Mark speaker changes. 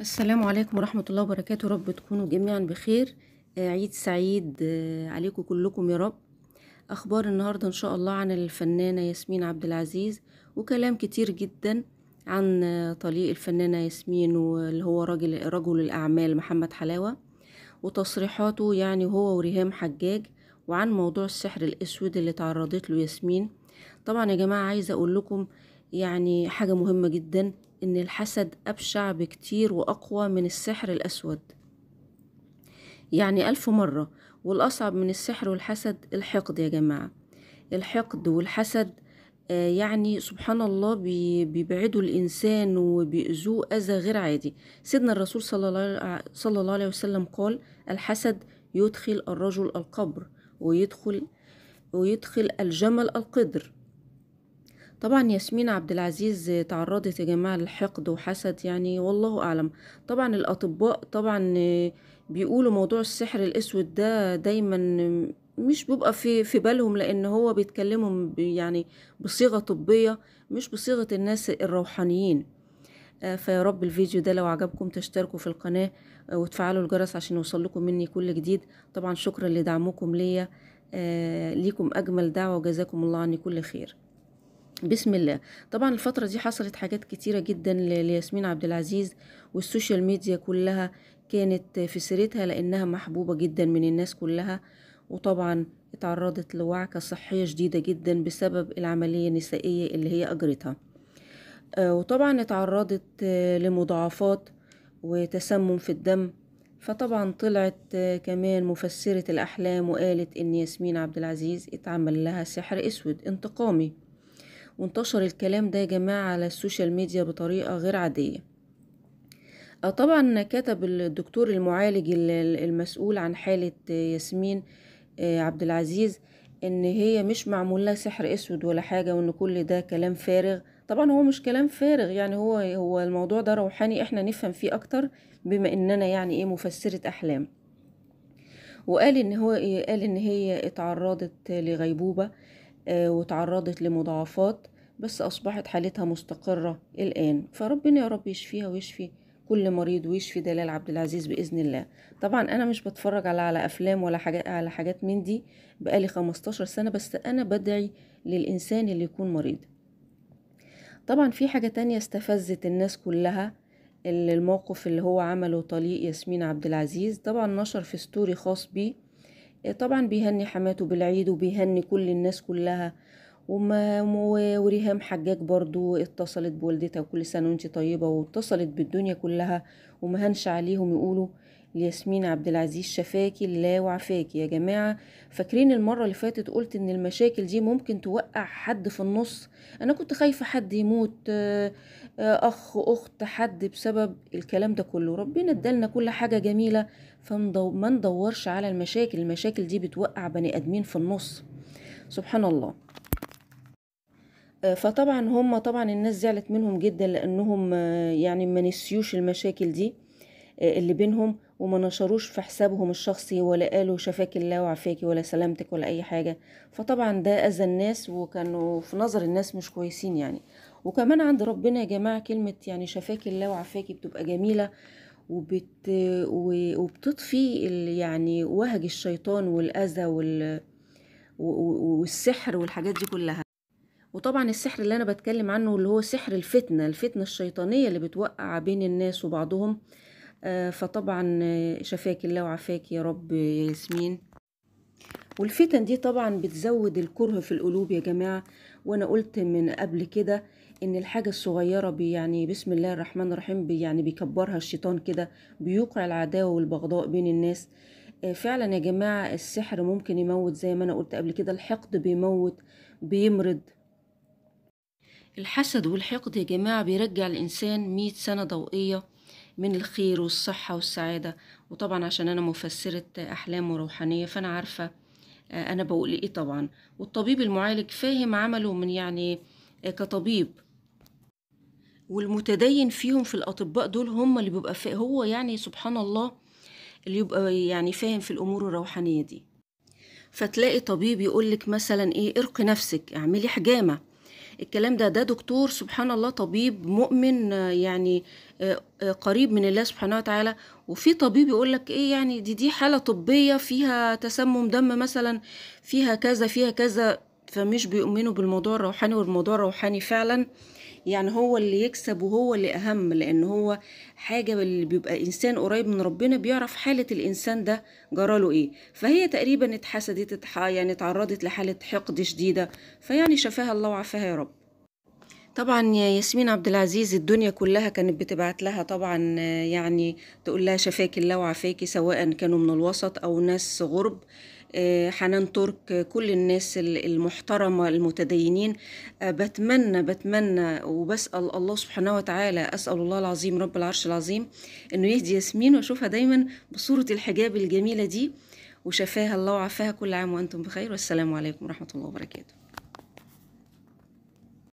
Speaker 1: السلام عليكم ورحمة الله وبركاته رب تكونوا جميعا بخير آه، عيد سعيد آه، عليكم كلكم يا رب أخبار النهاردة إن شاء الله عن الفنانة ياسمين عبد العزيز وكلام كتير جدا عن آه، طليق الفنانة ياسمين واللي هو رجل, رجل الأعمال محمد حلاوة وتصريحاته يعني هو وريهام حجاج وعن موضوع السحر الأسود اللي تعرضت له ياسمين طبعا يا جماعة عايزة أقول لكم يعني حاجة مهمة جدا إن الحسد أبشع بكتير وأقوى من السحر الأسود يعني ألف مرة والأصعب من السحر والحسد الحقد يا جماعة الحقد والحسد آه، يعني سبحان الله بيبعدوا الإنسان وبيأذوه أذى غير عادي سيدنا الرسول صلى الله عليه وسلم قال الحسد يدخل الرجل القبر ويدخل ويدخل الجمل القدر طبعا ياسمين عبد العزيز تعرضت يا جماعة للحقد وحسد يعني والله أعلم طبعا الأطباء طبعا بيقولوا موضوع السحر الأسود ده دايما مش بيبقى في في بالهم لان هو بيتكلموا يعني بصيغه طبيه مش بصيغه الناس الروحانيين آه، فيا رب الفيديو ده لو عجبكم تشتركوا في القناه آه، وتفعلوا الجرس عشان يوصلكم مني كل جديد طبعا شكرا لدعمكم ليا آه، ليكم اجمل دعوه وجزاكم الله عني كل خير بسم الله طبعا الفترة دي حصلت حاجات كتيرة جدا لياسمين عبد العزيز والسوشيال ميديا كلها كانت في سيرتها لأنها محبوبة جدا من الناس كلها وطبعا اتعرضت لوعكة صحية شديدة جدا بسبب العملية النسائية اللي هي أجرتها آه، وطبعا اتعرضت آه، لمضاعفات وتسمم في الدم فطبعا طلعت آه، كمان مفسرة الأحلام وقالت إن ياسمين عبد العزيز اتعمل لها سحر أسود انتقامي وانتشر الكلام ده يا جماعة على السوشيال ميديا بطريقة غير عادية آه، طبعا كتب الدكتور المعالج المسؤول عن حالة ياسمين آه، عبد العزيز ان هي مش معمول لها سحر اسود ولا حاجة وان كل ده كلام فارغ طبعا هو مش كلام فارغ يعني هو هو الموضوع ده روحاني احنا نفهم فيه اكتر بما اننا يعني ايه مفسرة احلام وقال ان هو إيه، قال ان هي اتعرضت لغيبوبة آه، وتعرضت لمضاعفات بس أصبحت حالتها مستقرة الآن فربنا يا رب يشفيها ويشفي كل مريض ويشفي دلال عبد العزيز باذن الله طبعا انا مش بتفرج على على افلام ولا حاجات على حاجات من دي بقالي 15 سنه بس انا بدعي للانسان اللي يكون مريض طبعا في حاجه تانية استفزت الناس كلها الموقف اللي هو عمله طليق ياسمين عبد العزيز طبعا نشر في ستوري خاص بيه طبعا بيهني حماته بالعيد وبيهني كل الناس كلها وما وريهام حجاج برضو اتصلت بوالدتها وكل سنة وانت طيبة واتصلت بالدنيا كلها ومهنش عليهم يقولوا لياسمين عبد العزيز شفاكي لا وعفاكي يا جماعة فاكرين المرة اللي فاتت قلت ان المشاكل دي ممكن توقع حد في النص انا كنت خايفة حد يموت آه، آه، اخ اخت حد بسبب الكلام ده كله ربنا ادالنا كل حاجة جميلة فما ندورش على المشاكل المشاكل دي بتوقع بني ادمين في النص سبحان الله آه، فطبعا هم طبعا الناس زعلت منهم جدا لانهم يعني ما نسيوش المشاكل دي اللي بينهم وما نشروش في حسابهم الشخصي ولا قالوا شفاك الله وعافاكي ولا سلامتك ولا اي حاجه فطبعا ده اذى الناس وكانوا في نظر الناس مش كويسين يعني وكمان عند ربنا يا جماعه كلمه يعني شفاك الله وعافاكي بتبقى جميله وبت وبتطفي يعني وهج الشيطان والاذى وال والسحر والحاجات دي كلها وطبعا السحر اللي انا بتكلم عنه اللي هو سحر الفتنه الفتنه الشيطانيه اللي بتوقع بين الناس وبعضهم آه، فطبعا شفاك الله وعافاك يا رب يا ياسمين والفتن دي طبعا بتزود الكره في القلوب يا جماعة وانا قلت من قبل كده ان الحاجة الصغيرة بي يعني بسم الله الرحمن الرحيم بي يعني بيكبرها الشيطان كده بيوقع العداوة والبغضاء بين الناس آه، فعلا يا جماعة السحر ممكن يموت زي ما انا قلت قبل كده الحقد بيموت بيمرض الحسد والحقد يا جماعة بيرجع الإنسان مية سنة ضوئية من الخير والصحة والسعادة وطبعا عشان أنا مفسرة أحلام وروحانية فأنا عارفة آه، أنا بقول إيه طبعا والطبيب المعالج فاهم عمله من يعني آه، كطبيب والمتدين فيهم في الأطباء دول هم اللي بيبقى هو يعني سبحان الله اللي يبقى يعني فاهم في الأمور الروحانية دي فتلاقي طبيب يقولك مثلا إيه ارقي نفسك اعملي حجامة الكلام ده ده دكتور سبحان الله طبيب مؤمن آه، يعني آه، آه، قريب من الله سبحانه وتعالى وفي طبيب يقول لك ايه يعني دي دي حاله طبيه فيها تسمم دم مثلا فيها كذا فيها كذا فمش بيؤمنوا بالموضوع الروحاني والموضوع الروحاني فعلا يعني هو اللي يكسب وهو اللي أهم لأن هو حاجة اللي بيبقى إنسان قريب من ربنا بيعرف حالة الإنسان ده جراله إيه فهي تقريبا اتحسدت يعني اتعرضت لحالة حقد شديدة فيعني شفاها الله وعافاها يا رب طبعا ياسمين عبد العزيز الدنيا كلها كانت بتبعت لها طبعا يعني تقول لها شفاك الله وعافاكي سواء كانوا من الوسط او ناس غرب آه، حنان ترك كل الناس المحترمة المتدينين آه، بتمنى بتمنى وبسأل الله سبحانه وتعالى أسأل الله العظيم رب العرش العظيم أنه يهدي ياسمين وأشوفها دايما بصورة الحجاب الجميلة دي وشفاها الله وعافاها كل عام وأنتم بخير والسلام عليكم ورحمة الله وبركاته